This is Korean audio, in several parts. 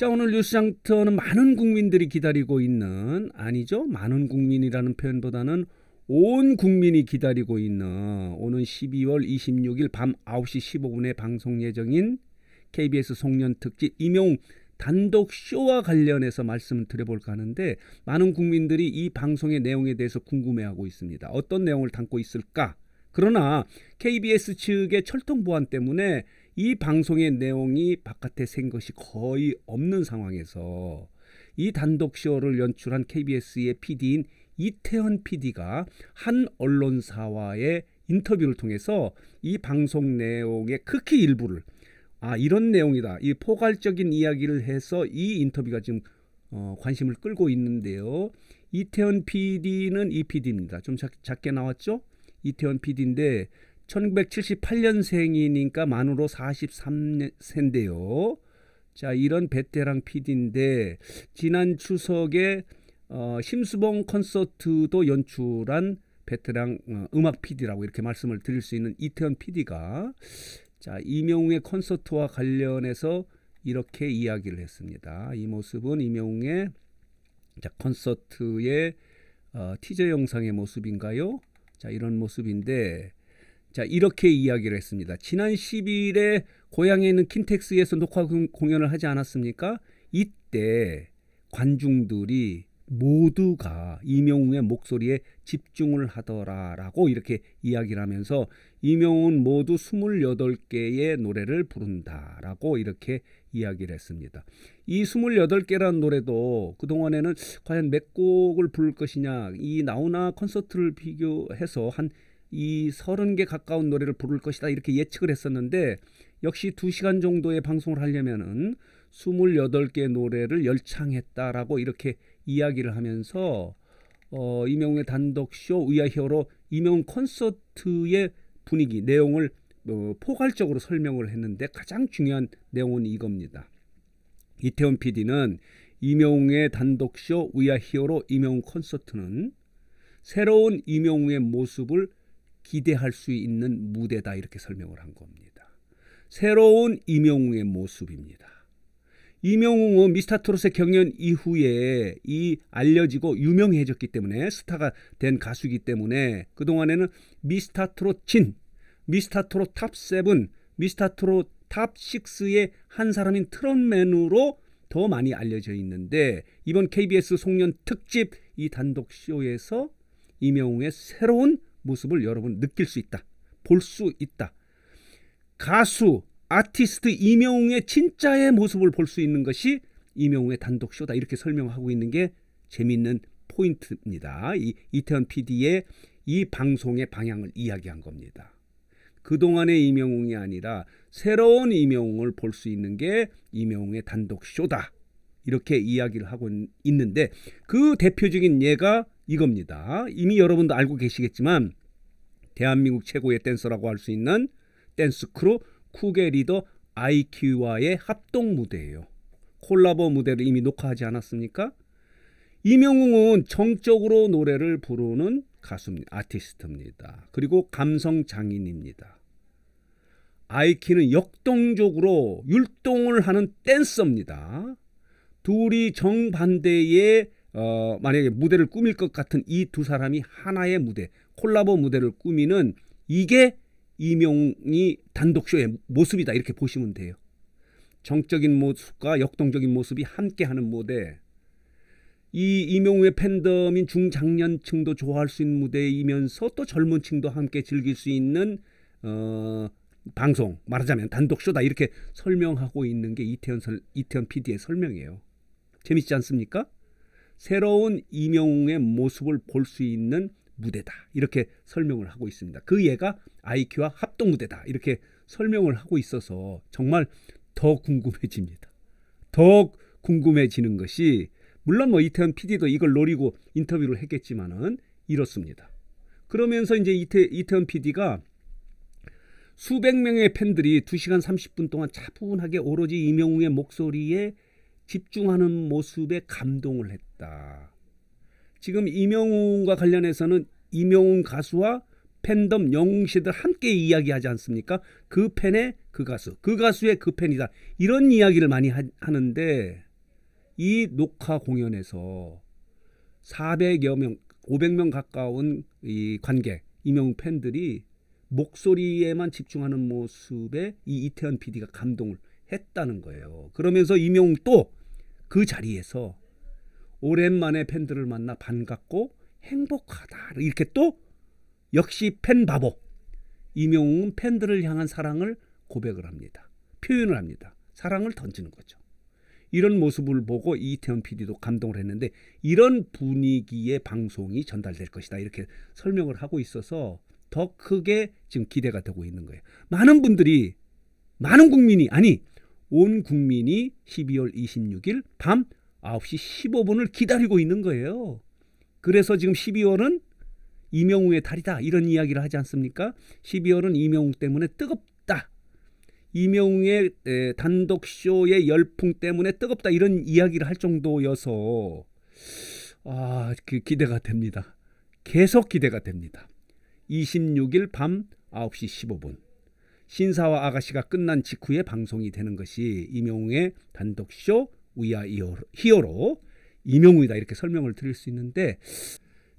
자, 오늘 뉴스장터는 많은 국민들이 기다리고 있는, 아니죠? 많은 국민이라는 표현보다는 온 국민이 기다리고 있는 오는 12월 26일 밤 9시 15분에 방송 예정인 KBS 송년 특집 임용 단독 쇼와 관련해서 말씀을 드려볼까 하는데 많은 국민들이 이 방송의 내용에 대해서 궁금해하고 있습니다. 어떤 내용을 담고 있을까? 그러나 KBS 측의 철통 보안 때문에 이 방송의 내용이 바깥에 생 것이 거의 없는 상황에서 이 단독 쇼를 연출한 KBS의 PD인 이태현 PD가 한 언론사와의 인터뷰를 통해서 이 방송 내용의 극히 일부를 아 이런 내용이다 이 포괄적인 이야기를 해서 이 인터뷰가 지금 어, 관심을 끌고 있는데요. 이태원 PD는 이 PD입니다. 좀 작, 게 나왔죠? 이태원 PD인데 1978년생이니까 만으로 43세인데요. 자, 이런 베테랑 PD인데 지난 추석에 어, 심수봉 콘서트도 연출한 베테랑 어, 음악 PD라고 이렇게 말씀을 드릴 수 있는 이태원 PD가 자, 이명웅의 콘서트와 관련해서 이렇게 이야기를 했습니다. 이 모습은 이명웅의 자, 콘서트의 어, 티저 영상의 모습인가요? 자, 이런 모습인데 자, 이렇게 이야기를 했습니다. 지난 10일에 고향에 있는 킨텍스에서 녹화 공연을 하지 않았습니까? 이때 관중들이 모두가 이명웅의 목소리에 집중을 하더라라고 이렇게 이야기를 하면서 이명웅은 모두 28개의 노래를 부른다라고 이렇게 이야기를 했습니다. 이 28개라는 노래도 그동안에는 과연 몇 곡을 부를 것이냐 이 나우나 콘서트를 비교해서 한이 서른 개 가까운 노래를 부를 것이다 이렇게 예측을 했었는데 역시 두시간 정도의 방송을 하려면은 스물여덟 개 노래를 열창했다라고 이렇게 이야기를 하면서 어, 이명웅의 단독쇼 의아 히어로 이명웅 콘서트의 분위기 내용을 어, 포괄적으로 설명을 했는데 가장 중요한 내용은 이겁니다. 이태원 PD는 이명웅의 단독쇼 의아 히어로 이명웅 콘서트는 새로운 이명웅의 모습을 기대할 수 있는 무대다 이렇게 설명을 한 겁니다. 새로운 임영웅의 모습입니다. 임영웅은 미스터 트롯의 경연 이후에 이 알려지고 유명해졌기 때문에 스타가 된 가수이기 때문에 그동안에는 미스터 트롯 진, 미스터 트롯 탑세 미스터 트롯 탑6의한 사람인 트롯맨으로 더 많이 알려져 있는데 이번 KBS 송년 특집 이 단독 쇼에서 임영웅의 새로운 모습을 여러분 느낄 수 있다. 볼 수 있다. 가수, 아티스트 이명웅의 진짜의 모습을 볼 수 있는 것이 이명웅의 단독 쇼다. 이렇게 설명하고 있는 게 재미있는 포인트입니다. 이 이태원 PD의 이 방송의 방향을 이야기한 겁니다. 그동안의 이명웅이 아니라 새로운 이명웅을 볼 수 있는 게 이명웅의 단독 쇼다. 이렇게 이야기를 하고 있는데 그 대표적인 예가 이겁니다. 이미 여러분도 알고 계시겠지만 대한민국 최고의 댄서라고 할 수 있는 댄스 크루 쿠게 리더 아이키와의 합동 무대예요. 콜라보 무대를 이미 녹화하지 않았습니까? 이명웅은 정적으로 노래를 부르는 가수입니다. 아티스트입니다. 그리고 감성 장인입니다. 아이키는 역동적으로 율동을 하는 댄서입니다. 둘이 정반대의 어, 만약에 무대를 꾸밀 것 같은 이 두 사람이 하나의 무대, 콜라보 무대를 꾸미는 이게 이명이 단독쇼의 모습이다. 이렇게 보시면 돼요. 정적인 모습과 역동적인 모습이 함께하는 무대. 이 이명우의 팬덤인 중장년층도 좋아할 수 있는 무대이면서 또 젊은 층도 함께 즐길 수 있는 어, 방송 말하자면 단독쇼다 이렇게 설명하고 있는 게 이태현 설, 이태현 PD의 설명이에요. 재밌지 않습니까? 새로운 이명웅의 모습을 볼 수 있는 무대다. 이렇게 설명을 하고 있습니다. 그 예가 아이큐와 합동 무대다. 이렇게 설명을 하고 있어서 정말 더 궁금해집니다. 더 궁금해지는 것이 물론 뭐 이태원 PD도 이걸 노리고 인터뷰를 했겠지만은 이렇습니다. 그러면서 이제 이태, 이태원 PD가 수백 명의 팬들이 2시간 30분 동안 차분하게 오로지 이명웅의 목소리에 집중하는 모습에 감동을 했다. 지금 이명웅과 관련해서는 이명웅 가수와 팬덤 영웅시들 함께 이야기하지 않습니까? 그 팬의 그 가수, 그 가수의 그 팬이다. 이런 이야기를 많이 하, 하는데 이 녹화 공연에서 400여 명, 500명 가까운 이 관객, 이명웅 팬들이 목소리에만 집중하는 모습에 이 이태원 PD가 감동을 했다는 거예요. 그러면서 이명웅 또그 자리에서 오랜만에 팬들을 만나 반갑고 행복하다. 이렇게 또 역시 팬 바보. 이명웅은 팬들을 향한 사랑을 고백을 합니다. 표현을 합니다. 사랑을 던지는 거죠. 이런 모습을 보고 이태원 PD도 감동을 했는데 이런 분위기의 방송이 전달될 것이다. 이렇게 설명을 하고 있어서 더 크게 지금 기대가 되고 있는 거예요. 많은 분들이 많은 국민이 아니 온 국민이 12월 26일 밤 9시 15분을 기다리고 있는 거예요. 그래서 지금 12월은 이명웅의 달이다 이런 이야기를 하지 않습니까? 12월은 이명웅 때문에 뜨겁다. 이명웅의 단독 쇼의 열풍 때문에 뜨겁다 이런 이야기를 할 정도여서 아, 그 기대가 됩니다. 계속 기대가 됩니다. 26일 밤 9시 15분. 신사와 아가씨가 끝난 직후에 방송이 되는 것이 이명웅의 단독쇼 우야 히어로 이명웅이다 이렇게 설명을 드릴 수 있는데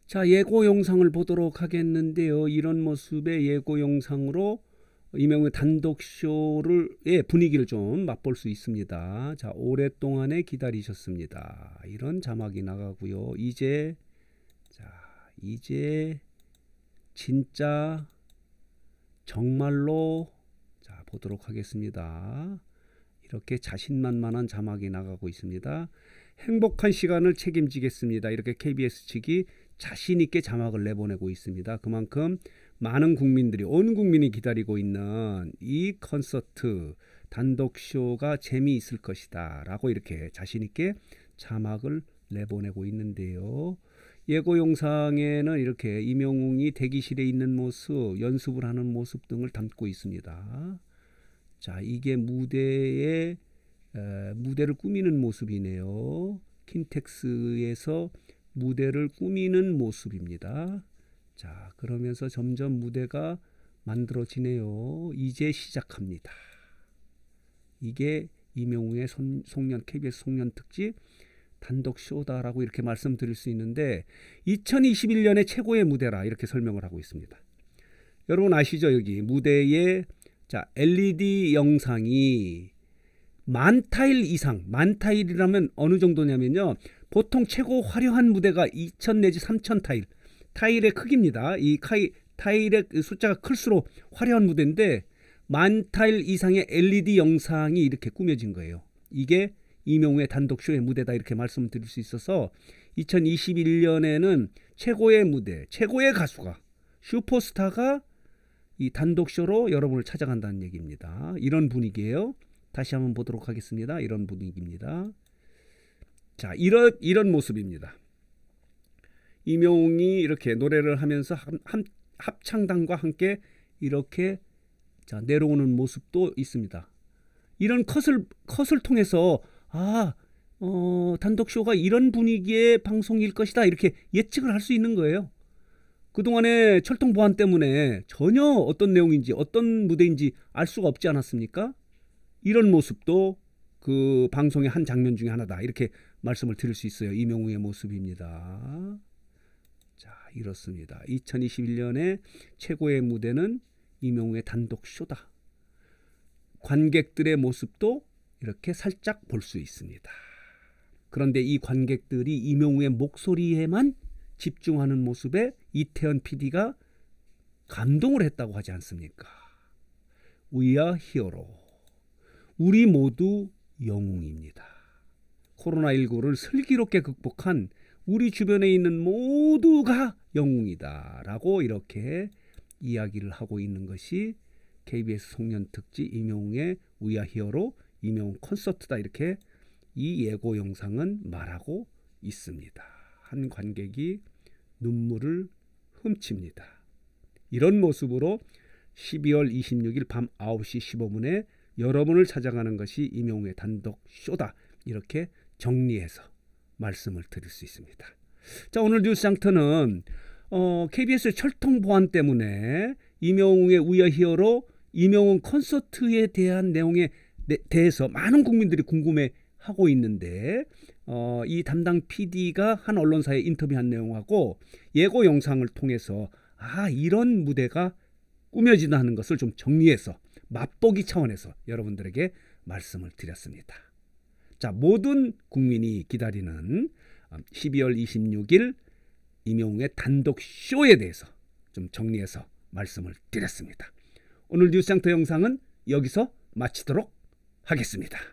자 예고 영상을 보도록 하겠는데요. 이런 모습의 예고 영상으로 이명웅의 단독쇼를 예, 분위기를 좀 맛볼 수 있습니다. 자 오랫동안에 기다리셨습니다. 이런 자막이 나가고요. 이제 자 이제 진짜 정말로 자, 보도록 하겠습니다. 이렇게 자신만만한 자막이 나가고 있습니다. 행복한 시간을 책임지겠습니다. 이렇게 KBS 측이 자신 있게 자막을 내보내고 있습니다. 그만큼 많은 국민들이 온 국민이 기다리고 있는 이 콘서트 단독 쇼가 재미있을 것이다라고 이렇게 자신 있게 자막을 내보내고 있는데요. 예고 영상에는 이렇게 임영웅이 대기실에 있는 모습, 연습을 하는 모습 등을 담고 있습니다. 자, 이게 무대에 에, 무대를 꾸미는 모습이네요. 킨텍스에서 무대를 꾸미는 모습입니다. 자, 그러면서 점점 무대가 만들어지네요. 이제 시작합니다. 이게 이명웅의 송년 KBS 송년 특집 단독 쇼다라고 이렇게 말씀드릴 수 있는데 2021년의 최고의 무대라 이렇게 설명을 하고 있습니다. 여러분 아시죠? 여기 무대에 자, LED 영상이 만 타일 이상, 만 타일이라면 어느 정도냐면요. 보통 최고 화려한 무대가 2000 내지 3000 타일. 타일의 크기입니다. 이 카이, 타일의 그 숫자가 클수록 화려한 무대인데 만 타일 이상의 LED 영상이 이렇게 꾸며진 거예요. 이게 이명우의 단독 쇼의 무대다 이렇게 말씀드릴 을수 있어서 2021년에는 최고의 무대, 최고의 가수가 슈퍼스타가 이 단독 쇼로 여러분을 찾아간다는 얘기입니다. 이런 분위기예요. 다시 한번 보도록 하겠습니다. 이런 분위기입니다. 자, 이런 이런 모습입니다. 이명웅이 이렇게 노래를 하면서 함, 함, 합창단과 함께 이렇게 자, 내려오는 모습도 있습니다. 이런 컷을 컷을 통해서 아, 어, 단독쇼가 이런 분위기의 방송일 것이다. 이렇게 예측을 할 수 있는 거예요. 그동안의 철통 보안 때문에 전혀 어떤 내용인지 어떤 무대인지 알 수가 없지 않았습니까? 이런 모습도 그 방송의 한 장면 중에 하나다. 이렇게 말씀을 드릴 수 있어요. 이명우의 모습입니다. 자, 이렇습니다. 2021년에 최고의 무대는 이명우의 단독쇼다. 관객들의 모습도 이렇게 살짝 볼 수 있습니다. 그런데 이 관객들이 이명우의 목소리에만 집중하는 모습에 이태현 PD가 감동을 했다고 하지 않습니까? 우야 히어로. 우리 모두 영웅입니다. 코로나19를 슬기롭게 극복한 우리 주변에 있는 모두가 영웅이다. 라고 이렇게 이야기를 하고 있는 것이 KBS 송년 특집 임용웅의 우야 히어로 이명훈 콘서트다 이렇게 이 예고 영상은 말하고 있습니다. 한 관객이 눈물을 훔칩니다. 이런 모습으로 12월 26일 밤 9시 15분에 여러분을 찾아가는 것이 임용우의 단독 쇼다. 이렇게 정리해서 말씀을 드릴 수 있습니다. 자, 오늘 뉴스 장터는 어, KBS 철통 보안 때문에 임영웅의 우여 히어로 임영웅 콘서트에 대한 내용의 네, 대해서 많은 국민들이 궁금해 하고 있는데 어, 이 담당 PD가 한 언론사에 인터뷰한 내용하고 예고 영상을 통해서 아 이런 무대가 꾸며진다는 것을 좀 정리해서 맛보기 차원에서 여러분들에게 말씀을 드렸습니다. 자 모든 국민이 기다리는 12월 26일 임용의 단독 쇼에 대해서 좀 정리해서 말씀을 드렸습니다. 오늘 뉴스장터 영상은 여기서 마치도록 하겠습니다.